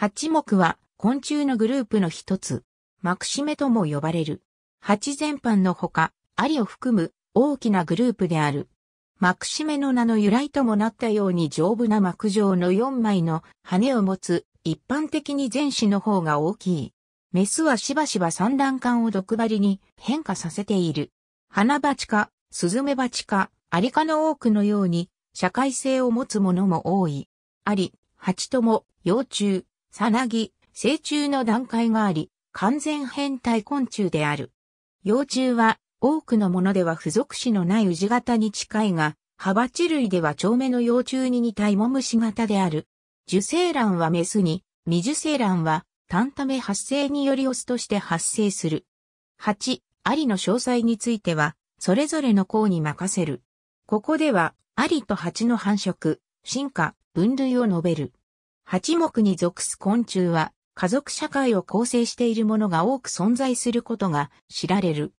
八目は昆虫のグループの一つ、マクシメとも呼ばれる。蜂全般のほか、アリを含む大きなグループである。マクシメの名の由来ともなったように丈夫な膜状の4枚の羽を持つ、一般的に前肢の方が大きい。メスはしばしば産卵管を毒針に変化させている。花鉢か、スズメバチか、アリ科の多くのように、社会性を持つものも多い。アリ、蜂とも、幼虫、さなぎ、成虫の段階があり、完全変態昆虫である。幼虫は、多くのものでは付属子のない宇治型に近いが、ハバチ類では長目の幼虫に似た芋虫型である。受精卵はメスに、未受精卵は、単ため発生によりオスとして発生する。八、アリの詳細については、それぞれの項に任せる。ここでは、アリとハチの繁殖、進化、分類を述べる。八目に属す昆虫は、家族社会を構成しているものが多く存在することが知られる。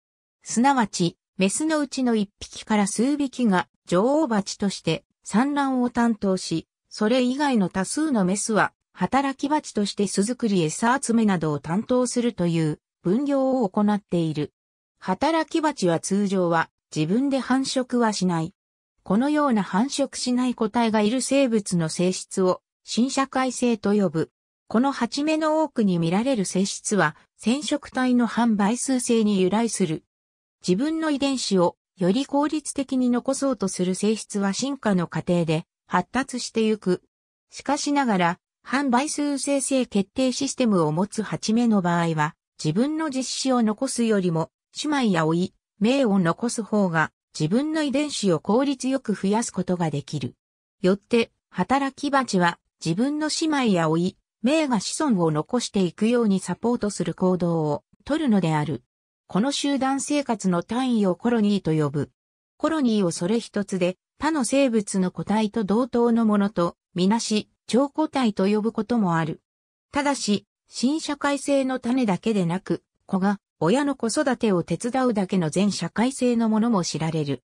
すなわち、メスのうちの一匹から数匹が女王蜂として産卵を担当し、それ以外の多数のメスは働き蜂として巣作り餌集めなどを担当するという分業を行っている。働き蜂は通常は自分で繁殖はしない。このような繁殖しない個体がいる生物の性質を新社会性と呼ぶ。この8目の多くに見られる性質は、染色体の販売数性に由来する。自分の遺伝子をより効率的に残そうとする性質は進化の過程で発達してゆく。しかしながら、販売数生成決定システムを持つ8目の場合は、自分の実施を残すよりも、姉妹や老い、名を残す方が、自分の遺伝子を効率よく増やすことができる。よって、働き蜂は、自分の姉妹や老い、名が子孫を残していくようにサポートする行動を取るのである。この集団生活の単位をコロニーと呼ぶ。コロニーをそれ一つで他の生物の個体と同等のものとみなし、超個体と呼ぶこともある。ただし、新社会性の種だけでなく、子が親の子育てを手伝うだけの全社会性のものも知られる。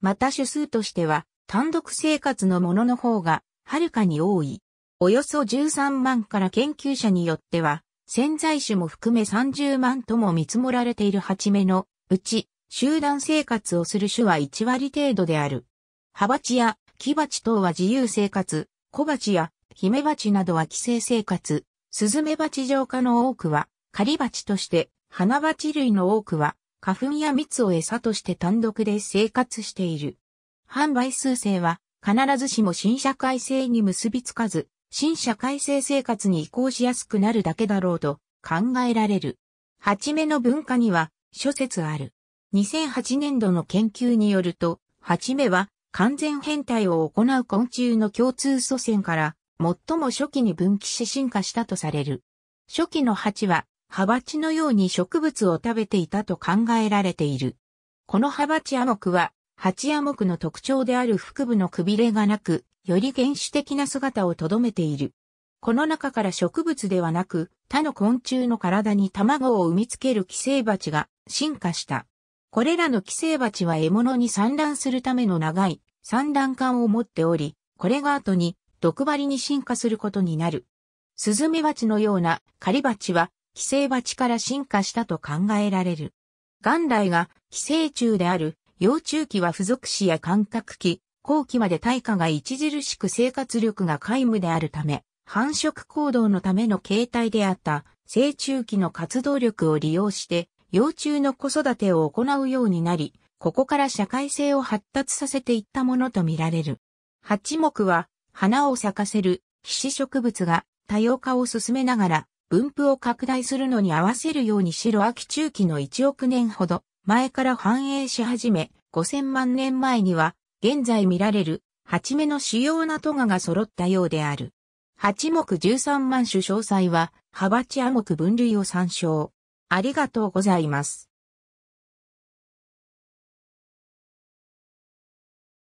また種数としては、単独生活のものの方が、はるかに多い。およそ13万から研究者によっては、潜在種も含め30万とも見積もられている8目のうち、集団生活をする種は1割程度である。ハバチやキバチ等は自由生活、小鉢やヒメバチなどは寄生生活、スズメバチ浄化の多くは、狩りバチとして、花鉢類の多くは、花粉や蜜を餌として単独で生活している。販売数性は、必ずしも新社会性に結びつかず、新社会性生活に移行しやすくなるだけだろうと考えられる。八目の文化には諸説ある。2008年度の研究によると、八目は完全変態を行う昆虫の共通祖先から最も初期に分岐し進化したとされる。初期の蜂は、ハバチのように植物を食べていたと考えられている。このハバチアモクは、ハチアモクの特徴である腹部のくびれがなく、より原始的な姿をとどめている。この中から植物ではなく、他の昆虫の体に卵を産みつける寄生蜂が進化した。これらの寄生蜂は獲物に産卵するための長い産卵管を持っており、これが後に毒針に進化することになる。スズメバチのような狩り蜂は寄生蜂から進化したと考えられる。元来が寄生虫である幼虫期は付属子や感覚器、後期まで対価が著しく生活力が皆無であるため、繁殖行動のための形態であった成虫期の活動力を利用して幼虫の子育てを行うようになり、ここから社会性を発達させていったものとみられる。八目は花を咲かせる皮脂植物が多様化を進めながら分布を拡大するのに合わせるように白秋中期の1億年ほど前から繁栄し始め、5000万年前には現在見られる八目の主要な都画が揃ったようである。八目十三万種詳細は、ハバチア目分類を参照。ありがとうございます。